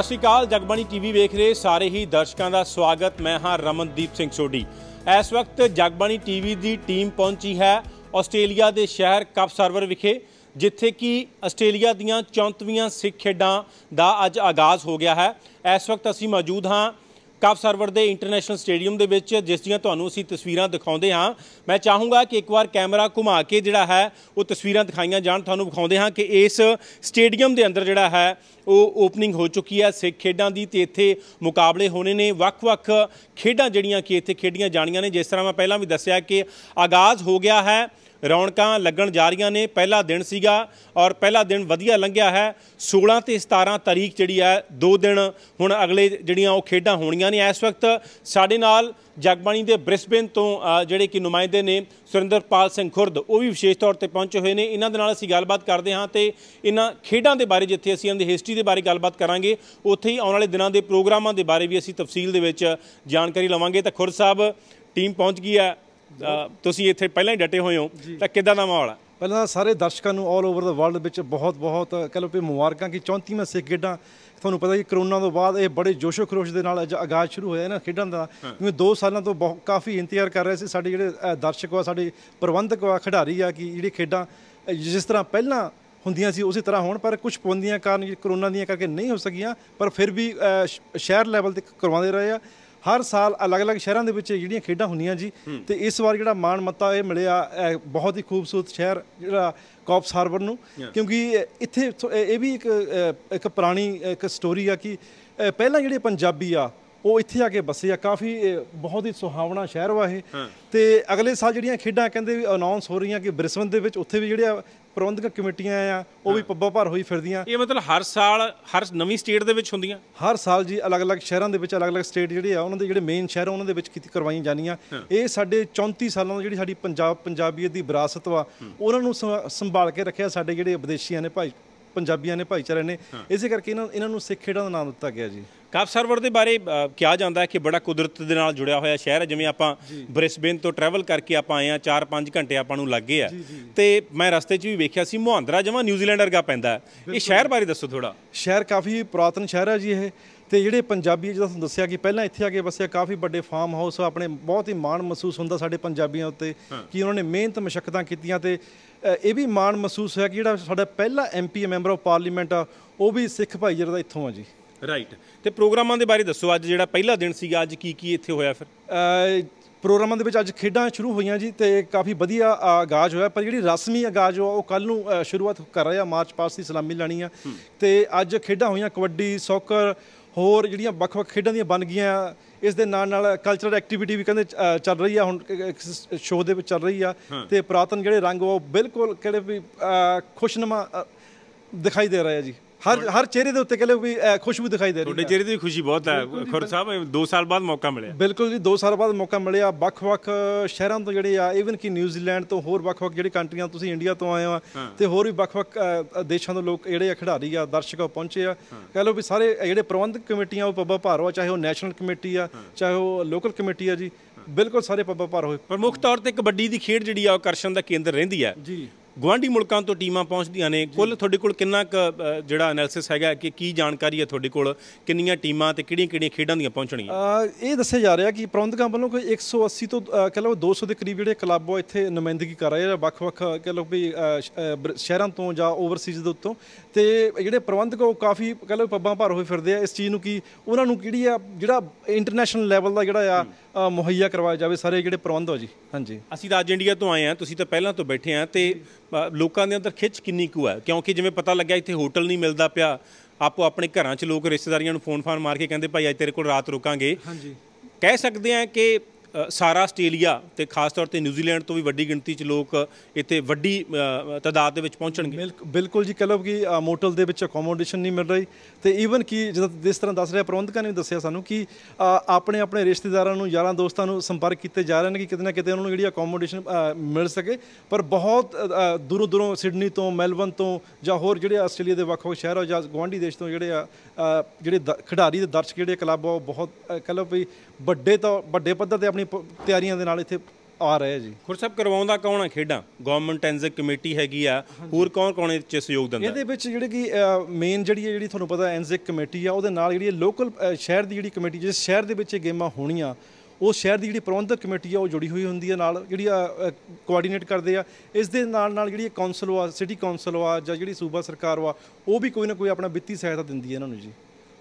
ਸਤਿ ਸ਼੍ਰੀ ਅਕਾਲ ਜਗਬਾਣੀ ਟੀਵੀ ਵੇਖ ਰਹੇ ਸਾਰੇ ਹੀ ਦਰਸ਼ਕਾਂ ਦਾ ਸਵਾਗਤ ਮੈਂ ਹਾਂ ਰਮਨਦੀਪ ਸਿੰਘ ਸੋਢੀ ਇਸ ਵਕਤ ਜਗਬਾਣੀ ਟੀਵੀ ਦੀ ਟੀਮ ਪਹੁੰਚੀ ਹੈ ਆਸਟ੍ਰੇਲੀਆ ਦੇ ਸ਼ਹਿਰ ਕਪ ਸਰਵਰ ਵਿਖੇ ਜਿੱਥੇ ਕਿ ਆਸਟ੍ਰੇਲੀਆ ਦੀਆਂ 34ਵੀਆਂ ਸਿੱਖ ਖੇਡਾਂ ਦਾ ਅੱਜ ਆਗਾਜ਼ ਹੋ ਗਿਆ ਹੈ ਇਸ ਵਕਤ ਅਸੀਂ ਮੌਜੂਦ ਹਾਂ ਕਾਫ ਸਰਵਰ ਦੇ ਇੰਟਰਨੈਸ਼ਨਲ ਸਟੇਡੀਅਮ ਦੇ ਵਿੱਚ ਜਿਸ ਦੀਆਂ ਤੁਹਾਨੂੰ ਅਸੀਂ ਤਸਵੀਰਾਂ ਦਿਖਾਉਂਦੇ ਹਾਂ ਮੈਂ ਚਾਹੂੰਗਾ ਕਿ ਇੱਕ ਵਾਰ ਕੈਮਰਾ ਘੁਮਾ ਕੇ ਜਿਹੜਾ ਹੈ ਉਹ ਤਸਵੀਰਾਂ ਦਿਖਾਈਆਂ ਜਾਣ ਤੁਹਾਨੂੰ ਵਿਖਾਉਂਦੇ ਹਾਂ ਕਿ ਇਸ ਸਟੇਡੀਅਮ ਦੇ ਅੰਦਰ ਜਿਹੜਾ ਹੈ ਉਹ ਓਪਨਿੰਗ ਹੋ ਚੁੱਕੀ ਹੈ ਸਿੱਖ ਖੇਡਾਂ ਦੀ ਤੇ ਇੱਥੇ ਮੁਕਾਬਲੇ ਹੋਣੇ ਨੇ ਵੱਖ-ਵੱਖ ਖੇਡਾਂ ਜਿਹੜੀਆਂ ਕਿ ਇੱਥੇ ਖੇਡੀਆਂ ਜਾਣੀਆਂ ਨੇ ਜਿਸ ਤਰ੍ਹਾਂ ਮੈਂ ਪਹਿਲਾਂ ਵੀ ਦੱਸਿਆ ਕਿ ਆਗਾਜ਼ ਹੋ ਗਿਆ ਹੈ ਰੌਣਕਾਂ ਲੱਗਣ ਜਾ ਰਹੀਆਂ ਨੇ ਪਹਿਲਾ ਦਿਨ ਸੀਗਾ ਔਰ ਪਹਿਲਾ ਦਿਨ ਵਧੀਆ ਲੰਘਿਆ ਹੈ 16 ਤੇ 17 ਤਾਰੀਖ ਜਿਹੜੀ ਹੈ ਦੋ ਦਿਨ ਹੁਣ ਅਗਲੇ ਜਿਹੜੀਆਂ ਉਹ ਖੇਡਾਂ ਹੋਣੀਆਂ ਨੇ ਇਸ ਵਕਤ ਸਾਡੇ ਨਾਲ ਜਗਬਾਣੀ ਦੇ ਬ੍ਰਿਸਬਨ ਤੋਂ ਜਿਹੜੇ ਕਿ ਨੁਮਾਇੰਦੇ ਨੇ ਸੁਰਿੰਦਰਪਾਲ ਸਿੰਘ ਖੁਰਦ ਉਹ ਵੀ ਵਿਸ਼ੇਸ਼ ਤੌਰ ਤੇ ਪਹੁੰਚੇ ਹੋਏ ਨੇ ਇਹਨਾਂ ਦੇ ਨਾਲ ਅਸੀਂ ਗੱਲਬਾਤ ਕਰਦੇ ਹਾਂ ਤੇ ਇਹਨਾਂ ਖੇਡਾਂ ਦੇ ਬਾਰੇ ਜਿੱਥੇ ਅਸੀਂ ਇਹਨਾਂ ਦੀ ਹਿਸਟਰੀ ਦੇ ਬਾਰੇ ਗੱਲਬਾਤ ਕਰਾਂਗੇ ਉੱਥੇ ਹੀ ਆਉਣ ਵਾਲੇ ਦਿਨਾਂ ਦੇ ਪ੍ਰੋਗਰਾਮਾਂ ਦੇ ਬਾਰੇ ਵੀ ਅਸੀਂ ਤਫਸੀਲ ਦੇ ਵਿੱਚ ਜਾਣਕਾਰੀ ਲਵਾਂਗੇ ਤਾਂ ਖੁਰਦ ਸਾਹਿਬ ਟੀਮ ਪਹੁੰਚ ਗਈ ਹੈ ਤੁਸੀਂ ਇੱਥੇ ਪਹਿਲਾਂ ਹੀ ਡਟੇ ਹੋਏ ਹੋ ਤਾਂ ਕਿਦਾਂ ਦਾ ਮਾਹੌਲ ਆ ਪਹਿਲਾਂ ਸਾਰੇ ਦਰਸ਼ਕਾਂ ਨੂੰ ਆਲ ਓਵਰ ਦਾ ਵਰਲਡ ਵਿੱਚ ਬਹੁਤ ਬਹੁਤ ਕਹ ਲਓ ਵੀ ਮੁਬਾਰਕਾਂ ਕਿ 34ਵੇਂ ਸਿੱਖ ਖੇਡਾਂ ਤੁਹਾਨੂੰ ਪਤਾ ਕਿ ਕਰੋਨਾ ਤੋਂ ਬਾਅਦ ਇਹ ਬੜੇ ਜੋਸ਼ੋ ਖਰੋਸ਼ ਦੇ ਨਾਲ ਆਗਾਜ਼ ਸ਼ੁਰੂ ਹੋਇਆ ਨਾ ਖੇਡਾਂ ਦਾ ਕਿਉਂਕਿ 2 ਸਾਲਾਂ ਤੋਂ ਬਹੁਤ ਕਾਫੀ ਇੰਤਜ਼ਾਰ ਕਰ ਰਹੇ ਸੀ ਸਾਡੇ ਜਿਹੜੇ ਦਰਸ਼ਕ ਆ ਸਾਡੇ ਪ੍ਰਬੰਧਕ ਆ ਖਿਡਾਰੀ ਆ ਕਿ ਜਿਹੜੀ ਖੇਡਾਂ ਜਿਸ ਤਰ੍ਹਾਂ ਪਹਿਲਾਂ ਹੁੰਦੀਆਂ ਸੀ ਉਸੇ ਤਰ੍ਹਾਂ ਹੋਣ ਪਰ ਕੁਝ ਪਾਬੰਦੀਆਂ ਕਾਰਨ ਕਰੋਨਾ ਦੀਆਂ ਕਰਕੇ ਨਹੀਂ ਹੋ ਸਕੀਆਂ ਪਰ ਫਿਰ ਵੀ ਸ਼ਹਿਰ ਲੈਵਲ ਤੇ ਕਰਵਾਉਂਦੇ ਰਹੇ ਆ ਹਰ ਸਾਲ ਅਲੱਗ-ਅਲੱਗ ਸ਼ਹਿਰਾਂ ਦੇ ਵਿੱਚ ਜਿਹੜੀਆਂ ਖੇਡਾਂ ਹੁੰਦੀਆਂ ਜੀ ਤੇ ਇਸ ਵਾਰ ਜਿਹੜਾ ਮਾਣ ਮੱਤਾ ਇਹ ਮਿਲਿਆ ਬਹੁਤ ਹੀ ਖੂਬਸੂਰਤ ਸ਼ਹਿਰ ਜਿਹੜਾ ਕੌਪਸ ਹਾਰਬਰ ਨੂੰ ਕਿਉਂਕਿ ਇੱਥੇ ਇਹ ਵੀ ਇੱਕ ਇੱਕ ਪੁਰਾਣੀ ਇੱਕ ਸਟੋਰੀ ਆ ਕਿ ਪਹਿਲਾਂ ਜਿਹੜੇ ਪੰਜਾਬੀ ਆ ਉਹ ਇੱਥੇ ਆ ਕੇ ਬਸੇ ਆ ਕਾਫੀ ਬਹੁਤ ਹੀ ਸੁਹਾਵਣਾ ਸ਼ਹਿਰ ਵਾ ਇਹ ਤੇ ਅਗਲੇ ਸਾਲ ਜਿਹੜੀਆਂ ਖੇਡਾਂ ਕਹਿੰਦੇ ਵੀ ਅਨਾਉਂਸ ਹੋ ਰਹੀਆਂ ਕਿ ਬ੍ਰਿਸਬਨ ਦੇ ਵਿੱਚ ਉੱਥੇ ਵੀ ਜਿਹੜੇ ਪ੍ਰਬੰਧਕ ਕਮੇਟੀਆਂ ਆ ਉਹ ਵੀ ਪੱਬਾ ਭਰ ਹੋਈ ਫਿਰਦੀਆਂ ਇਹ ਮਤਲਬ ਹਰ ਸਾਲ ਹਰ ਨਵੀਂ ਸਟੇਟ ਦੇ ਵਿੱਚ ਹੁੰਦੀਆਂ ਹਰ ਸਾਲ ਜੀ ਅਲੱਗ-ਅਲੱਗ ਸ਼ਹਿਰਾਂ ਦੇ ਵਿੱਚ ਅਲੱਗ-ਅਲੱਗ ਸਟੇਟ ਜਿਹੜੇ ਆ ਉਹਨਾਂ ਦੇ ਜਿਹੜੇ ਮੇਨ ਸ਼ਹਿਰ ਉਹਨਾਂ ਦੇ ਵਿੱਚ ਕੀਤੀ ਕਰਵਾਈਆਂ ਜਾਂਦੀਆਂ ਇਹ ਸਾਡੇ 34 ਸਾਲਾਂ ਦੀ ਜਿਹੜੀ ਸਾਡੀ ਪੰਜਾਬ ਪੰਜਾਬੀਅਤ ਦੀ ਵਿਰਾਸਤ ਵਾ ਉਹਨਾਂ ਨੂੰ ਸੰਭਾਲ ਕੇ ਰੱਖਿਆ ਸਾਡੇ ਜਿਹੜੇ ਵਿਦੇਸ਼ੀਆਂ ਨੇ ਭਾਈ ਪੰਜਾਬੀਆਂ ਨੇ ਭਾਈਚਾਰੇ ਨੇ ਇਸੇ ਕਰਕੇ ਇਹਨਾਂ ਇਹਨਾਂ ਨੂੰ ਸਿੱਖ ਖੇਡਾਂ ਦਾ ਨਾਮ ਦਿੱਤਾ ਗਿਆ ਜੀ ਕਾਫ ਸਰਵਰ ਦੇ ਬਾਰੇ ਕਿਹਾ ਜਾਂਦਾ ਹੈ ਕਿ ਬੜਾ ਕੁਦਰਤ ਦੇ ਨਾਲ ਜੁੜਿਆ ਹੋਇਆ ਸ਼ਹਿਰ ਹੈ ਜਿਵੇਂ ਆਪਾਂ ਬ੍ਰਿਸਬੇਨ ਤੋਂ ਟਰੈਵਲ ਕਰਕੇ ਆਪਾਂ ਆਏ ਆ 4-5 ਘੰਟੇ ਆਪਾਂ ਨੂੰ ਲੱਗੇ ਆ ਤੇ ਮੈਂ ਰਸਤੇ 'ਚ ਵੀ ਵੇਖਿਆ ਸੀ ਮੁਹਾਂਦਰਾ ਜਮਾ ਨਿਊਜ਼ੀਲੈਂਡ ਵਰਗਾ ਪੈਂਦਾ ਇਹ ਸ਼ਹਿਰ ਬਾਰੇ ਦੱਸੋ ਥੋੜਾ ਸ਼ਹਿਰ ਕਾਫੀ ਪੁਰਾਤਨ ਸ਼ਹਿਰ ਹੈ ਜੀ ਇਹ ਤੇ ਜਿਹੜੇ ਪੰਜਾਬੀ ਜਿਹਦਾ ਤੁਹਾਨੂੰ ਦੱਸਿਆ ਕਿ ਪਹਿਲਾਂ ਇੱਥੇ ਆ ਕੇ ਵਸਿਆ ਕਾਫੀ ਵੱਡੇ ਫਾਰਮ ਹਾਊਸ ਆਪਣੇ ਬਹੁਤ ਹੀ ਮਾਣ ਮਹਿਸੂਸ ਹੁੰਦਾ ਸਾਡੇ ਪੰਜਾਬੀਆਂ ਉੱਤੇ ਕਿ ਉਹਨਾਂ ਨੇ ਮਿਹਨਤ ਮਸ਼ਕਤਾਂ ਕੀਤੀਆਂ ਤੇ ਇਹ ਵੀ ਮਾਣ ਮਹਿਸੂਸ ਹੋਇਆ ਕਿ ਜਿਹੜਾ ਸਾਡਾ ਪਹਿਲਾ ਐਮਪੀ ਮੈਂਬਰ ਆਫ ਪਾਰਲੀਮੈਂਟ ਆ ਉਹ ਵੀ ਸਿੱਖ ਭਾਈ ਜਿਹੜਾ ਇੱਥੋਂ ਆ ਜੀ ਰਾਈਟ ਤੇ ਪ੍ਰੋਗਰਾਮਾਂ ਦੇ ਬਾਰੇ ਦੱਸੋ ਅੱਜ ਜਿਹੜਾ ਪਹਿਲਾ ਦਿਨ ਸੀਗਾ ਅੱਜ ਕੀ ਕੀ ਇੱਥੇ ਹੋਇਆ ਫਿਰ ਪ੍ਰੋਗਰਾਮਾਂ ਦੇ ਵਿੱਚ ਅੱਜ ਖੇਡਾਂ ਸ਼ੁਰੂ ਹੋਈਆਂ ਜੀ ਤੇ ਕਾਫੀ ਵਧੀਆ ਆਗਾਜ਼ ਹੋਇਆ ਪਰ ਜਿਹੜੀ ਰਸਮੀ ਆਗਾਜ਼ ਉਹ ਕੱਲ ਨੂੰ ਸ਼ੁਰੂਆਤ ਕਰ ਰਿਹਾ ਮਾਰਚ ਪਾਸ ਦੀ ਸਲਾਮੀ ਲੈਣੀ ਆ ਤੇ ਅੱਜ ਖੇਡਾਂ ਹੋਈਆਂ ਕਬੱਡੀ ਸੌਕਰ ਹੋਰ ਜਿਹੜੀਆਂ ਵੱਖ-ਵੱਖ ਖੇਡਾਂ ਦੀਆਂ ਬਣ ਗਈਆਂ ਇਸ ਦੇ ਨਾਲ ਨਾਲ ਕਲਚਰਲ ਐਕਟੀਵਿਟੀ ਵੀ ਕਹਿੰਦੇ ਚੱਲ ਰਹੀ ਆ ਹੁਣ ਸ਼ੋਅ ਦੇ ਵਿੱਚ ਚੱਲ ਰਹੀ ਆ ਤੇ ਪ੍ਰਾਤਨ ਜਿਹੜੇ ਰੰਗ ਉਹ ਬਿਲਕੁਲ ਕਿਹੜੇ ਵੀ ਖੁਸ਼ਨਮਾ ਦਿਖਾਈ ਦੇ ਰਹੇ ਆ ਜੀ ਹਰ ਹਰ ਚਿਹਰੇ ਦੇ ਉੱਤੇ ਕਹਿੰਦੇ ਵੀ ਖੁਸ਼ਬੂ ਦਿਖਾਈ ਦੇ ਰਹੀ ਹੈ ਤੁਹਾਡੇ ਚਿਹਰੇ ਤੇ ਵੀ ਖੁਸ਼ੀ ਬਹੁਤ ਹੈ ਖੁਰ ਸਾਹਿਬ 2 ਸਾਲ ਬਾਅਦ ਮੌਕਾ ਮਿਲਿਆ ਬਿਲਕੁਲ ਜੀ 2 ਸਾਲ ਬਾਅਦ ਮੌਕਾ ਮਿਲਿਆ ਵੱਖ-ਵੱਖ ਸ਼ਹਿਰਾਂ ਤੋਂ ਜਿਹੜੇ ਆ ਇਵਨ ਕਿ ਨਿਊਜ਼ੀਲੈਂਡ ਤੋਂ ਹੋਰ ਵੱਖ-ਵੱਖ ਜਿਹੜੇ ਕੰਟਰੀਆਂ ਤੁਸੀਂ ਇੰਡੀਆ ਤੋਂ ਆਏ ਹੋ ਤੇ ਹੋਰ ਵੀ ਵੱਖ-ਵੱਖ ਦੇਸ਼ਾਂ ਤੋਂ ਲੋਕ ਜਿਹੜੇ ਖਿਡਾਰੀ ਆ ਦਰਸ਼ਕ ਪਹੁੰਚੇ ਆ ਕਹ ਲਓ ਵੀ ਸਾਰੇ ਜਿਹੜੇ ਪ੍ਰਬੰਧਕ ਕਮੇਟੀਆਂ ਉਹ ਪੱਬਾ ਭਾਰਵਾ ਚਾਹੇ ਉਹ ਨੈਸ਼ਨਲ ਕਮੇਟੀ ਆ ਚਾਹੇ ਉਹ ਲੋਕਲ ਕਮੇਟੀ ਆ ਜੀ ਬਿਲਕੁਲ ਸਾਰੇ ਪੱਬਾ ਹੋਏ ਪਰ ਮੁੱਖ ਤੌਰ ਤੇ ਕਬੱਡੀ ਦੀ ਖੇਡ ਜਿਹੜੀ ਆ ਆਕਰਸ਼ਣ ਦਾ ਕੇਂਦਰ ਰਹਿੰਦੀ ਆ ਜੀ ਗਵਾਂਢੀ ਮੁਲਕਾਂ ਤੋਂ ਟੀਮਾਂ ਪਹੁੰਚਦੀਆਂ ਨੇ ਕੁੱਲ ਤੁਹਾਡੇ ਕੋਲ ਕਿੰਨਾ ਜਿਹੜਾ ਐਨਾਲਿਸਿਸ ਹੈਗਾ ਕਿ ਕੀ ਜਾਣਕਾਰੀ ਹੈ ਤੁਹਾਡੇ ਕੋਲ ਕਿੰਨੀਆਂ ਟੀਮਾਂ ਤੇ ਕਿਹੜੀਆਂ-ਕਿਹੜੀਆਂ ਖੇਡਾਂ ਦੀਆਂ ਪਹੁੰਚਣਗੀਆਂ ਇਹ ਦੱਸਿਆ ਜਾ ਰਿਹਾ ਕਿ ਪ੍ਰਬੰਧਕਾਂ ਵੱਲੋਂ ਕੋਈ 180 ਤੋਂ ਕਹ ਲਓ 200 ਦੇ ਕਰੀਬ ਜਿਹੜੇ ਕਲੱਬ ਉਹ ਇੱਥੇ ਨੁਮਾਇੰਦਗੀ ਕਰ ਰਹੇ ਆ ਵੱਖ-ਵੱਖ ਕਹ ਲਓ ਵੀ ਸ਼ਹਿਰਾਂ ਤੋਂ ਜਾਂ ਓਵਰਸੀਜ਼ ਦੇ ਉੱਤੋਂ ਤੇ ਜਿਹੜੇ ਪ੍ਰਬੰਧਕ ਉਹ ਕਾਫੀ ਕਹ ਲਓ ਪੱਬਾਂ ਭਰ ਹੋਏ ਫਿਰਦੇ ਆ ਇਸ ਚੀਜ਼ ਨੂੰ ਕਿ ਉਹਨਾਂ ਨੂੰ ਕਿਹੜੀ ਆ ਜਿਹੜਾ ਇੰਟਰਨੈਸ਼ਨਲ ਲੈਵਲ ਦਾ ਜਿਹੜਾ ਆ ਮੁਹੱਈਆ ਕਰਵਾਇਆ ਜਾਵੇ ਸਾਰੇ ਜਿਹੜੇ ਪ੍ਰਬੰਧ ਹੋ ਜੀ ਹਾਂਜੀ ਅਸੀਂ ਤਾਂ ਅੱਜ ਇੰਡੀਆ ਤੋਂ ਆਏ ਆ ਤੁਸੀਂ ਤਾਂ ਪਹਿਲਾਂ ਤੋਂ ਬੈਠੇ ਆ ਤੇ ਲੋਕਾਂ ਦੇ ਅੰਦਰ ਖਿੱਚ ਕਿੰਨੀ ਕੁ ਹੈ ਕਿਉਂਕਿ ਜਿਵੇਂ ਪਤਾ ਲੱਗਿਆ ਇੱਥੇ ਹੋਟਲ ਨਹੀਂ ਮਿਲਦਾ ਪਿਆ ਆਪੋ ਆਪਣੇ ਘਰਾਂ 'ਚ ਲੋਕ ਰਿਸ਼ਤੇਦਾਰੀਆਂ ਨੂੰ ਫੋਨ ਫਾਨ ਮਾਰ ਕੇ ਕਹਿੰਦੇ ਭਾਈ ਅੱਜ ਤੇਰੇ ਕੋਲ ਰਾਤ ਰੁਕਾਂਗੇ ਹਾਂਜੀ ਕਹਿ ਸਕਦੇ ਆ ਕਿ ਸਾਰਾ ਆਸਟ੍ਰੇਲੀਆ ਤੇ ਖਾਸ ਤੌਰ ਤੇ ਨਿਊਜ਼ੀਲੈਂਡ ਤੋਂ ਵੀ ਵੱਡੀ ਗਿਣਤੀ 'ਚ ਲੋਕ ਇੱਥੇ ਵੱਡੀ ਤਾਦਾਦ ਦੇ ਵਿੱਚ ਪਹੁੰਚਣਗੇ ਬਿਲਕੁਲ ਜੀ ਕਲਬ ਕੀ ਮੋਟਲ ਦੇ ਵਿੱਚ ਅਕੋਮੋਡੇਸ਼ਨ ਨਹੀਂ ਮਿਲ ਰਹੀ ਤੇ ਈਵਨ ਕੀ ਜਦੋਂ ਜਿਸ ਤਰ੍ਹਾਂ ਦੱਸ ਰਿਹਾ ਪ੍ਰਬੰਧਕਾਂ ਨੇ ਦੱਸਿਆ ਸਾਨੂੰ ਕਿ ਆਪਣੇ ਆਪਣੇ ਰਿਸ਼ਤੇਦਾਰਾਂ ਨੂੰ ਯਾਰਾਂ ਦੋਸਤਾਂ ਨੂੰ ਸੰਪਰਕ ਕੀਤੇ ਜਾ ਰਹੇ ਨੇ ਕਿ ਕਿਤੇ ਨਾ ਕਿਤੇ ਉਹਨਾਂ ਨੂੰ ਜਿਹੜੀ ਅਕੋਮੋਡੇਸ਼ਨ ਮਿਲ ਸਕੇ ਪਰ ਬਹੁਤ ਦੂਰੋਂ ਦੂਰੋਂ ਸਿਡਨੀ ਤੋਂ ਮੈਲਬਨ ਤੋਂ ਜਾਂ ਹੋਰ ਜਿਹੜੇ ਆਸਟ੍ਰੇਲੀਆ ਦੇ ਵੱਖ-ਵੱਖ ਸ਼ਹਿਰਾਂ ਜਾਂ ਗਵਾਂਢੀ ਦੇਸ਼ ਤੋਂ ਜਿਹੜੇ ਆ ਜਿਹੜੇ ਖਿਡਾਰੀ ਦੇ ਦਰਸ਼ਕ ਜਿਹੜੇ ਕਲੱਬ ਆ ਉਹ ਬਹੁਤ ਕਲੱਬ ਵੀ ਵੱਡੇ ਤੋਂ ਵੱਡੇ ਪੱਧਰ ਤੇ ਆਪਣੀ ਤਿਆਰੀਆਂ ਦੇ ਨਾਲ ਇੱਥੇ ਆ ਰਹੇ ਆ ਜੀ ਸਾਹਿਬ ਕਰਵਾਉਂਦਾ ਕੌਣ ਆ ਖੇਡਾਂ ਗਵਰਨਮੈਂਟ ਐਂਜ਼ਰ ਕਮੇਟੀ ਹੈਗੀ ਆ ਹੋਰ ਕੌਣ ਕੌਣ ਇਹ ਚ ਸਹਿਯੋਗ ਦਿੰਦਾ ਇਹਦੇ ਵਿੱਚ ਜਿਹੜੀ ਕਿ ਮੇਨ ਜਿਹੜੀ ਹੈ ਜਿਹੜੀ ਤੁਹਾਨੂੰ ਪਤਾ ਐਂਜ਼ਰ ਕਮੇਟੀ ਆ ਉਹਦੇ ਨਾਲ ਜਿਹੜੀ ਲੋਕਲ ਸ਼ਹਿਰ ਦੀ ਜਿਹੜੀ ਕਮੇਟੀ ਜਿਸ ਸ਼ਹਿਰ ਦੇ ਵਿੱਚ ਇਹ ਗੇਮਾਂ ਹੋਣੀਆਂ ਉਹ ਸ਼ਹਿਰ ਦੀ ਜਿਹੜੀ ਪ੍ਰਬੰਧਕ ਕਮੇਟੀ ਆ ਉਹ ਜੁੜੀ ਹੋਈ ਹੁੰਦੀ ਹੈ ਨਾਲ ਜਿਹੜੀ ਕੋਆਰਡੀਨੇਟ ਕਰਦੇ ਆ ਇਸ ਦੇ ਨਾਲ ਨਾਲ ਜਿਹੜੀ ਕਾਉਂਸਲ ਆ ਸਿਟੀ ਕਾਉਂਸਲ ਆ ਜਾਂ ਜਿਹੜੀ ਸੂਬਾ ਸਰਕਾਰ ਆ ਉਹ ਵੀ ਕੋਈ ਨਾ ਕੋਈ ਆਪਣਾ ਵਿੱਤੀ ਸਹਾਇਤਾ ਦਿੰਦੀ ਹੈ ਇਹਨਾਂ ਨੂੰ ਜੀ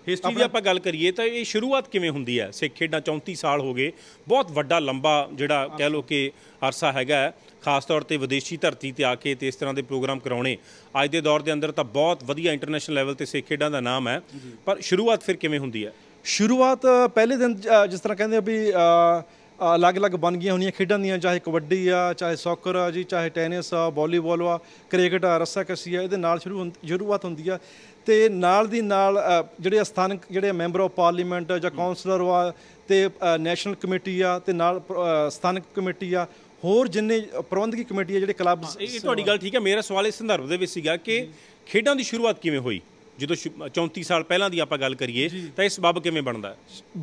ਹਿਸਟਰੀ ਦੀ ਆਪਾਂ ਗੱਲ ਕਰੀਏ ਤਾਂ ਇਹ ਸ਼ੁਰੂਆਤ ਕਿਵੇਂ ਹੁੰਦੀ ਹੈ ਸਿੱਖ ਖੇਡਾਂ 34 ਸਾਲ ਹੋ ਗਏ ਬਹੁਤ ਵੱਡਾ ਲੰਬਾ ਜਿਹੜਾ ਕਹਿ ਲੋ ਕਿ ਅਰਸਾ ਹੈਗਾ ਖਾਸ ਤੌਰ ਤੇ ਵਿਦੇਸ਼ੀ ਧਰਤੀ ਤੇ ਆ ਕੇ ਤੇ ਇਸ ਤਰ੍ਹਾਂ ਦੇ ਪ੍ਰੋਗਰਾਮ ਕਰਾਉਣੇ ਅੱਜ ਦੇ ਦੌਰ ਦੇ ਅੰਦਰ ਤਾਂ ਬਹੁਤ ਵਧੀਆ ਇੰਟਰਨੈਸ਼ਨਲ ਲੈਵਲ ਤੇ ਸਿੱਖ ਖੇਡਾਂ ਦਾ ਨਾਮ ਹੈ ਪਰ ਸ਼ੁਰੂਆਤ ਫਿਰ ਕਿਵੇਂ ਹੁੰਦੀ ਹੈ ਸ਼ੁਰੂਆਤ ਪਹਿਲੇ ਦਿਨ ਜਿਸ ਤਰ੍ਹਾਂ ਕਹਿੰਦੇ ਆ ਵੀ ਅਲੱਗ-ਅਲੱਗ ਬਣ ਗਈਆਂ ਹੋਣੀਆਂ ਖੇਡਾਂ ਦੀਆਂ ਚਾਹੇ ਕਬੱਡੀ ਆ ਚਾਹੇ ਸੌਕਰ ਆ ਜੀ ਚਾਹੇ ਟੈਨਿਸ ਆ ਵਾਲੀਬਾਲ ਆ ਕ੍ਰਿਕਟ ਆ ਰੱਸਾ ਕਸੀ ਆ ਇਹਦੇ ਨਾਲ ਸ਼ੁਰੂ ਸ਼ੁਰੂਆਤ ਹੁੰਦੀ ਆ ਤੇ ਨਾਲ ਦੀ ਨਾਲ ਜਿਹੜੇ ਸਥਾਨਕ ਜਿਹੜੇ ਮੈਂਬਰ ਆਫ ਪਾਰਲੀਮੈਂਟ ਜਾਂ ਕਾਉਂਸਲਰ ਵਾ ਤੇ ਨੈਸ਼ਨਲ ਕਮੇਟੀ ਆ ਤੇ ਨਾਲ ਸਥਾਨਕ ਕਮੇਟੀ ਆ ਹੋਰ ਜਿੰਨੇ ਪ੍ਰਬੰਧਕੀ ਕਮੇਟੀ ਆ ਜਿਹੜੇ ਕਲੱਬ ਇਹ ਤੁਹਾਡੀ ਗੱਲ ਠੀਕ ਹੈ ਮੇਰਾ ਸਵਾਲ ਇਸ ਸੰਦਰਭ ਦੇ ਵਿੱਚ ਸੀਗਾ ਕਿ ਖੇਡਾਂ ਦੀ ਸ਼ੁਰੂਆਤ ਕਿਵੇਂ ਹੋਈ ਜਦੋਂ 34 ਸਾਲ ਪਹਿਲਾਂ ਦੀ ਆਪਾਂ ਗੱਲ ਕਰੀਏ ਤਾਂ ਇਸ ਬਾਬ ਕਿਵੇਂ ਬਣਦਾ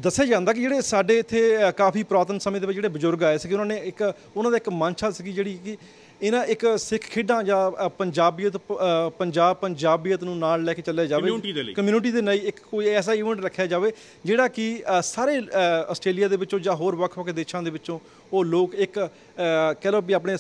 ਦੱਸਿਆ ਜਾਂਦਾ ਕਿ ਜਿਹੜੇ ਸਾਡੇ ਇੱਥੇ ਕਾਫੀ ਪ੍ਰਾਤਨ ਸਮੇਂ ਦੇ ਵਿੱਚ ਜਿਹੜੇ ਬਜ਼ੁਰਗ ਆਏ ਸੀਗੇ ਉਹਨਾਂ ਨੇ ਇੱਕ ਉਹਨਾਂ ਦਾ ਇੱਕ ਮਨਸ਼ਾ ਸੀਗੀ ਜਿਹੜੀ ਕਿ ਇਹਨਾਂ ਇੱਕ ਸਿੱਖ ਖੇਡਾਂ ਜਾਂ ਪੰਜਾਬੀਅਤ ਪੰਜਾਬ ਪੰਜਾਬੀਅਤ ਨੂੰ ਨਾਲ ਲੈ ਕੇ ਚੱਲਿਆ ਜਾਵੇ ਕਮਿਊਨਿਟੀ ਦੇ ਲਈ ਇੱਕ ਕੋਈ ਐਸਾ ਇਵੈਂਟ ਰੱਖਿਆ ਜਾਵੇ ਜਿਹੜਾ ਕਿ ਸਾਰੇ ਆਸਟ੍ਰੇਲੀਆ ਦੇ ਵਿੱਚੋਂ ਜਾਂ ਹੋਰ ਵੱਖ-ਵੱਖ ਦੇਸ਼ਾਂ ਦੇ ਵਿੱਚੋਂ ਉਹ ਲੋਕ ਇੱਕ ਕਹਿ ਲਓ ਵੀ ਆਪਣੇ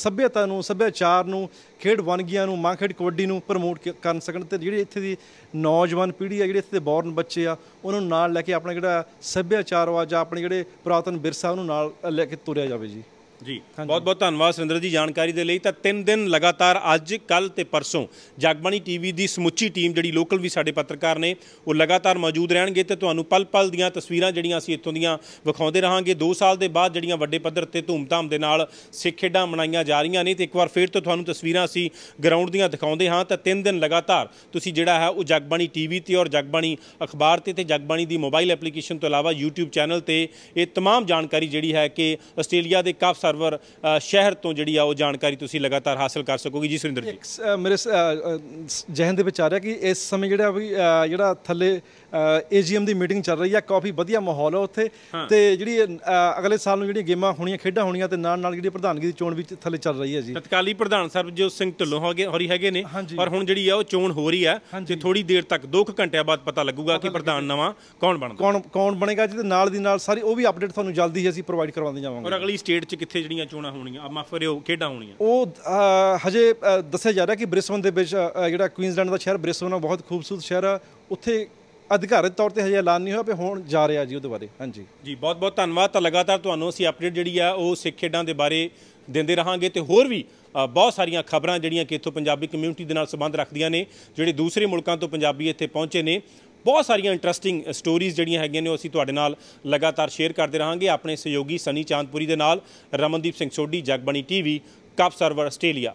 ਸੱਭਿਅਤਾ ਨੂੰ ਸੱਭਿਆਚਾਰ ਨੂੰ ਖੇਡ ਵਨਗੀਆਂ ਨੂੰ ਮਾਂ ਖੇਡ ਕਬੱਡੀ ਨੂੰ ਪ੍ਰਮੋਟ ਕਰ ਸਕਣ ਤੇ ਜਿਹੜੇ ਇੱਥੇ ਦੀ ਨੌਜਵਾਨ ਪੀੜ੍ਹੀ ਆ ਜਿਹੜੇ ਇੱਥੇ ਦੇ ਬੌਰਨ ਬੱਚੇ ਆ ਉਹਨਾਂ ਨੂੰ ਨਾਲ ਲੈ ਕੇ ਆਪਣਾ ਜਿਹੜਾ ਸੱਭਿਆਚਾਰ ਆ ਜਾਂ ਆਪਣੇ ਜਿਹੜੇ ਪ੍ਰਾਤਨ ਵਿਰਸਾ ਉਹਨੂੰ ਨਾਲ ਲੈ ਕੇ ਤੁਰਿਆ ਜਾਵੇ ਜੀ ਜੀ ਬਹੁਤ ਬਹੁਤ ਧੰਨਵਾਦ ਸੁਰਿੰਦਰ ਜੀ ਜਾਣਕਾਰੀ ਦੇ ਲਈ ਤਾਂ 3 ਦਿਨ ਲਗਾਤਾਰ ਅੱਜ ਕੱਲ ਤੇ ਪਰਸੋਂ ਜਗਬਾਣੀ ਟੀਵੀ ਦੀ ਸਮੁੱਚੀ ਟੀਮ ਜਿਹੜੀ ਲੋਕਲ ਵੀ ਸਾਡੇ ਪੱਤਰਕਾਰ ਨੇ ਉਹ ਲਗਾਤਾਰ ਮੌਜੂਦ ਰਹਿਣਗੇ ਤੇ ਤੁਹਾਨੂੰ ਪਲ-ਪਲ ਦੀਆਂ ਤਸਵੀਰਾਂ ਜਿਹੜੀਆਂ ਅਸੀਂ ਇੱਥੋਂ ਦੀਆਂ ਵਿਖਾਉਂਦੇ ਰਹਾਂਗੇ 2 ਸਾਲ ਦੇ ਬਾਅਦ ਜਿਹੜੀਆਂ ਵੱਡੇ ਪੱਧਰ ਤੇ ਧੂਮਧਾਮ ਦੇ ਨਾਲ ਸਿੱਖ ਖੇਡਾਂ ਮਨਾਈਆਂ ਜਾ ਰਹੀਆਂ ਨੇ ਤੇ ਇੱਕ ਵਾਰ ਫੇਰ ਤੋਂ ਤੁਹਾਨੂੰ ਤਸਵੀਰਾਂ ਅਸੀਂ ਗਰਾਊਂਡ ਦੀਆਂ ਦਿਖਾਉਂਦੇ ਹਾਂ ਤਾਂ 3 ਦਿਨ ਲਗਾਤਾਰ ਤੁਸੀਂ ਜਿਹੜਾ ਹੈ ਉਹ ਜਗਬਾਣੀ ਟੀਵੀ ਤੇ ਔਰ ਜਗਬਾਣੀ ਅਖਬਾਰ ਤੇ ਤੇ ਜਗਬਾਣੀ ਦੀ ਮੋਬਾਈਲ ਐਪਲੀਕੇਸ਼ਨ ਤੋਂ ਇਲਾਵਾ YouTube ਚੈਨਲ ਤੇ ਇਹ तमाम ਜਾਣਕਾਰੀ ਜਿਹੜੀ ਹੈ ਕਿ ਆਸਟ੍ਰੇਲੀਆ ਦੇ ਕਾਫ ਸਰਵਰ ਸ਼ਹਿਰ ਤੋਂ ਜਿਹੜੀ ਆ ਉਹ ਜਾਣਕਾਰੀ ਤੁਸੀਂ ਲਗਾਤਾਰ ਹਾਸਲ ਕਰ ਸਕੋਗੇ ਜੀ ਸੁਰਿੰਦਰ ਜੀ ਮੇਰੇ ਜਹਨ ਦੇ ਵਿਚਾਰ ਹੈ ਕਿ ਇਸ ਸਮੇਂ ਜਿਹੜਾ ਵੀ ਜਿਹੜਾ ਥੱਲੇ ਏਜੀਐਮ ਦੀ ਮੀਟਿੰਗ ਚੱਲ ਰਹੀ ਆ ਕਾਫੀ ਵਧੀਆ ਮਾਹੌਲ ਹੈ ਉੱਥੇ ਤੇ ਜਿਹੜੀ ਅਗਲੇ ਸਾਲ ਨੂੰ ਜਿਹੜੀ ਗੇਮਾਂ ਹੋਣੀਆਂ ਖੇਡਾਂ ਹੋਣੀਆਂ ਤੇ ਨਾਲ ਨਾਲ ਜਿਹੜੀ ਪ੍ਰਧਾਨਗੀ ਦੀ ਚੋਣ ਵੀ ਥੱਲੇ ਚੱਲ ਰਹੀ ਹੈ ਜੀ ਤਤਕਾਲੀ ਪ੍ਰਧਾਨ ਸਰਬਜੋਤ ਸਿੰਘ ਢਿੱਲੋਂ ਹੋਗੇ ਹੋਰੀ ਹੈਗੇ ਨੇ ਪਰ ਹੁਣ ਜਿਹੜੀ ਆ ਉਹ ਚੋਣ ਹੋ ਰਹੀ ਆ ਤੇ ਥੋੜੀ ਦੇਰ ਤੱਕ 2 ਘੰਟਿਆਂ ਬਾਅਦ ਪਤਾ ਲੱਗੂਗਾ ਕਿ ਪ੍ਰਧਾਨ ਨਵਾਂ ਕੌਣ ਬਣਦਾ ਕੌਣ ਕੌਣ ਬਣੇਗਾ ਜੀ ਤੇ ਨਾਲ ਦੀ ਨਾਲ ਸਾਰੀ ਉਹ ਵੀ ਅਪਡੇਟ ਤੁਹਾਨੂੰ ਜਲਦੀ ਹੀ ਅਸੀਂ ਪ੍ਰੋਵਾਈਡ ਕਰਵਾਉਂਦੇ ਜਾਵਾਂਗੇ ਔਰ ਅਗਲੀ ਸਟੇਟ 'ਚ ਉੱਥੇ ਜਿਹੜੀਆਂ ਚੋਣਾਂ ਹੋਣੀਆਂ ਆ ਮਾਫ ਕਰਿਓ ਖੇਡਾਂ ਹੋਣੀਆਂ ਉਹ ਹਜੇ ਦੱਸਿਆ ਜਾ ਰਿਹਾ ਕਿ ਬ੍ਰਿਸਬਨ ਦੇ ਵਿੱਚ ਜਿਹੜਾ ਕੁਈਨਜ਼ਲੈਂਡ ਦਾ ਸ਼ਹਿਰ ਬ੍ਰਿਸਬਨ ਬਹੁਤ ਖੂਬਸੂਰਤ ਸ਼ਹਿਰ ਆ ਉੱਥੇ ਅਧਿਕਾਰਤ ਤੌਰ ਤੇ ਹਜੇ ਐਲਾਨ ਨਹੀਂ ਹੋਇਆ ਵੀ ਹੁਣ ਜਾ ਰਿਹਾ ਜੀ ਉਹਦੇ ਬਾਰੇ ਹਾਂਜੀ ਜੀ ਬਹੁਤ ਬਹੁਤ ਧੰਨਵਾਦ ਤਾਂ ਲਗਾਤਾਰ ਤੁਹਾਨੂੰ ਅਸੀਂ ਅਪਡੇਟ ਜਿਹੜੀ ਆ ਉਹ ਸਿੱਖ ਖੇਡਾਂ ਦੇ ਬਾਰੇ ਦਿੰਦੇ ਰਹਾਂਗੇ ਤੇ ਹੋਰ ਵੀ ਬਹੁਤ ਸਾਰੀਆਂ ਖਬਰਾਂ ਜਿਹੜੀਆਂ ਕਿ ਇਥੋਂ ਪੰਜਾਬੀ ਕਮਿਊਨਿਟੀ ਦੇ ਨਾਲ ਸੰਬੰਧ ਰੱਖਦੀਆਂ ਨੇ ਜਿਹੜੇ ਦੂਸਰੇ ਮੁਲਕਾਂ ਤੋਂ ਪੰਜਾਬੀ ਇੱਥੇ ਪਹੁੰਚੇ ਨੇ ਬਹੁਤ ਸਾਰੀਆਂ ਇੰਟਰਸਟਿੰਗ ਸਟੋਰੀਜ਼ ਜਿਹੜੀਆਂ ਹੈਗੀਆਂ ਨੇ ਉਹ ਅਸੀਂ ਤੁਹਾਡੇ ਨਾਲ ਲਗਾਤਾਰ ਸ਼ੇਅਰ ਕਰਦੇ ਰਹਾਂਗੇ ਆਪਣੇ ਸਹਿਯੋਗੀ ਸਨੀ ਚਾਂਦਪੁਰੀ ਦੇ ਨਾਲ ਰਮਨਦੀਪ ਸਿੰਘ ਸੋਢੀ ਜਗਬਣੀ ਟੀਵੀ ਕੱਪ ਸਰਵਰ ਆਸਟ੍ਰੇਲੀਆ